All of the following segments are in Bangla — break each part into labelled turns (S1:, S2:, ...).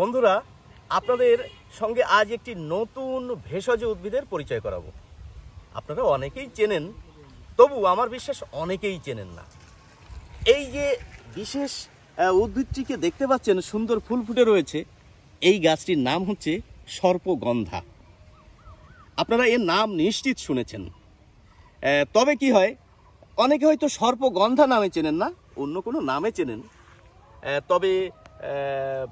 S1: বন্ধুরা আপনাদের সঙ্গে আজ একটি নতুন ভেষজ উদ্ভিদের পরিচয় করাবো আপনারা অনেকেই চেনেন তবু আমার বিশ্বাস অনেকেই চেনেন না এই যে বিশেষ উদ্ভিদটিকে দেখতে পাচ্ছেন সুন্দর ফুল ফুটে রয়েছে এই গাছটির নাম হচ্ছে সর্পগন্ধা আপনারা এর নাম নিশ্চিত শুনেছেন তবে কি হয় অনেকে হয়তো সর্পগন্ধা নামে চেনেন না অন্য কোনো নামে চেনেন তবে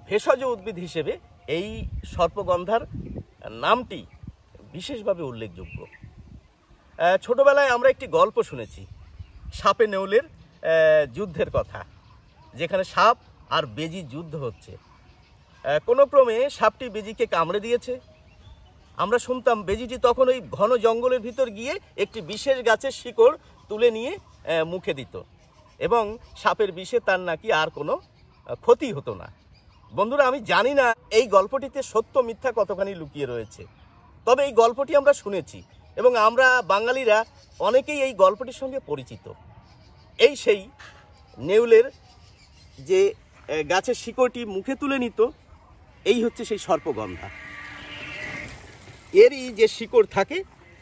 S1: ভেষজ উদ্ভিদ হিসেবে এই সর্পগন্ধার নামটি বিশেষভাবে উল্লেখযোগ্য ছোটবেলায় আমরা একটি গল্প শুনেছি সাপে নেউলের যুদ্ধের কথা যেখানে সাপ আর বেজি যুদ্ধ হচ্ছে কোনো ক্রমে সাপটি বেজিকে কামড়ে দিয়েছে আমরা শুনতাম বেজিটি তখন ওই ঘন জঙ্গলের ভিতর গিয়ে একটি বিশেষ গাছের শিকড় তুলে নিয়ে মুখে দিত এবং সাপের বিষে তার নাকি আর কোনো ক্ষতি হতো না বন্ধুরা আমি জানি না এই গল্পটিতে সত্য মিথ্যা কতখানি লুকিয়ে রয়েছে তবে এই গল্পটি আমরা শুনেছি এবং আমরা বাঙালিরা অনেকেই এই গল্পটির সঙ্গে পরিচিত এই সেই নেউলের যে গাছের শিকড়টি মুখে তুলে নিত এই হচ্ছে সেই সর্পগন্ধা এরই যে শিকড় থাকে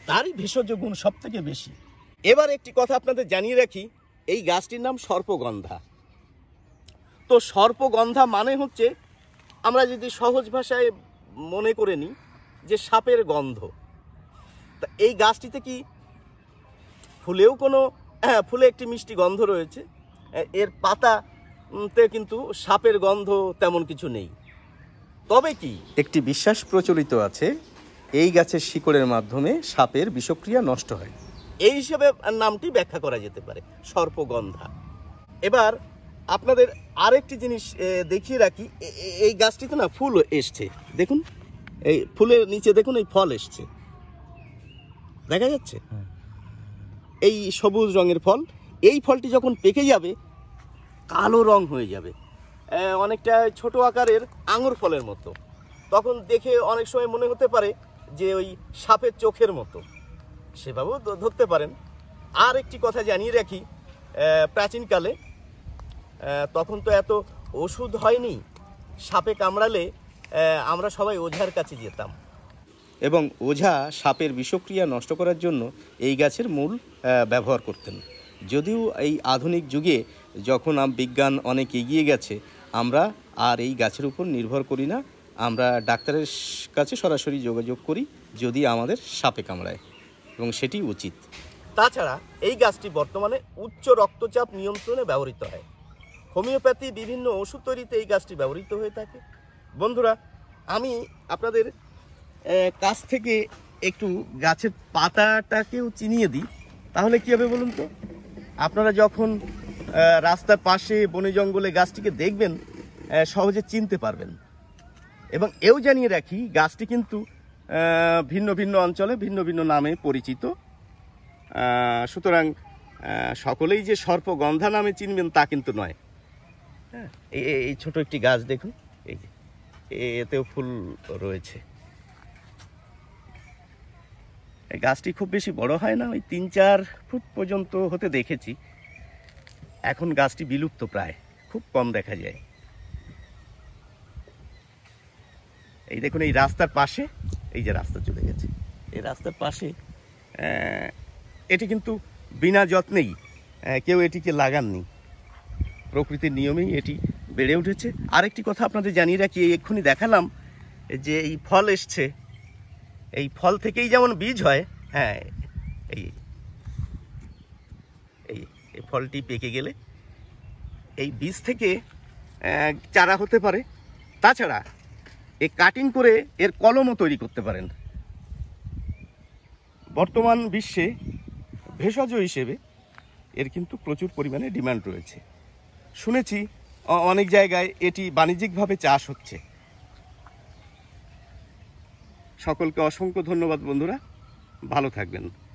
S1: তারই ভেষজ গুণ সবথেকে বেশি এবার একটি কথা আপনাদের জানিয়ে রাখি এই গাছটির নাম সর্পগন্ধা তো সর্পগন্ধা মানে হচ্ছে আমরা যদি সহজ ভাষায় মনে করে নিই যে সাপের গন্ধ তা এই গাছটিতে কি ফুলেও কোনো হ্যাঁ ফুলে একটি মিষ্টি গন্ধ রয়েছে এর পাতাতে কিন্তু সাপের গন্ধ তেমন কিছু নেই তবে কি একটি বিশ্বাস প্রচলিত আছে এই গাছের শিকড়ের মাধ্যমে সাপের বিষক্রিয়া নষ্ট হয় এই হিসেবে নামটি ব্যাখ্যা করা যেতে পারে সর্পগন্ধা এবার আপনাদের আরেকটি জিনিস দেখিয়ে রাখি এই গাছটিতে না ফুল এসছে দেখুন এই ফুলের নিচে দেখুন এই ফল এসছে দেখা যাচ্ছে হ্যাঁ। এই সবুজ রঙের ফল এই ফলটি যখন পেকে যাবে কালো রং হয়ে যাবে অনেকটা ছোট আকারের আঙুর ফলের মতো তখন দেখে অনেক সময় মনে হতে পারে যে ওই সাপের চোখের মতো সেভাবেও ধরতে পারেন আর একটি কথা জানিয়ে রাখি প্রাচীনকালে তখন তো এত ওষুধ হয়নি সাপে কামড়ালে আমরা সবাই ওঝার কাছে যেতাম এবং ওঝা সাপের বিষক্রিয়া নষ্ট করার জন্য এই গাছের মূল ব্যবহার করতেন যদিও এই আধুনিক যুগে যখন বিজ্ঞান অনেক এগিয়ে গেছে আমরা আর এই গাছের উপর নির্ভর করি না আমরা ডাক্তারের কাছে সরাসরি যোগাযোগ করি যদি আমাদের সাপে কামড়ায় এবং সেটি উচিত তাছাড়া এই গাছটি বর্তমানে উচ্চ রক্তচাপ নিয়ন্ত্রণে ব্যবহৃত হয় হোমিওপ্যাথি বিভিন্ন ওষুধ তৈরিতে এই গাছটি ব্যবহৃত হয়ে থাকে বন্ধুরা আমি আপনাদের কাছ থেকে একটু গাছের পাতাটাকেও চিনিয়ে দিই তাহলে কী হবে বলুন তো আপনারা যখন রাস্তার পাশে বনে জঙ্গলে গাছটিকে দেখবেন সহজে চিনতে পারবেন এবং এও জানিয়ে রাখি গাছটি কিন্তু ভিন্ন ভিন্ন অঞ্চলে ভিন্ন ভিন্ন নামে পরিচিত সুতরাং সকলেই যে সর্পগন্ধা নামে চিনবেন তা কিন্তু নয় হ্যাঁ এই ছোট একটি গাছ দেখুন এই যে এতেও ফুল রয়েছে গাছটি খুব বেশি বড় হয় না ওই তিন চার ফুট পর্যন্ত হতে দেখেছি এখন গাছটি বিলুপ্ত প্রায় খুব কম দেখা যায় এই দেখুন এই রাস্তার পাশে এই যে রাস্তা চলে গেছে এই রাস্তার পাশে এটি কিন্তু বিনা যত্নেই কেউ এটিকে লাগাননি প্রকৃতির নিয়মেই এটি বেড়ে উঠেছে আরেকটি কথা আপনাদের জানিয়ে রাখি এক্ষুনি দেখালাম যে এই ফল এসছে এই ফল থেকেই যেমন বীজ হয় হ্যাঁ এই এই এই ফলটি পেকে গেলে এই বীজ থেকে চারা হতে পারে তাছাড়া এ কাটিং করে এর কলমও তৈরি করতে পারেন বর্তমান বিশ্বে ভেষজ হিসেবে এর কিন্তু প্রচুর পরিমাণে ডিমান্ড রয়েছে শুনেছি অনেক জায়গায় এটি বাণিজ্যিকভাবে চাষ হচ্ছে সকলকে অসংখ্য ধন্যবাদ বন্ধুরা ভালো থাকবেন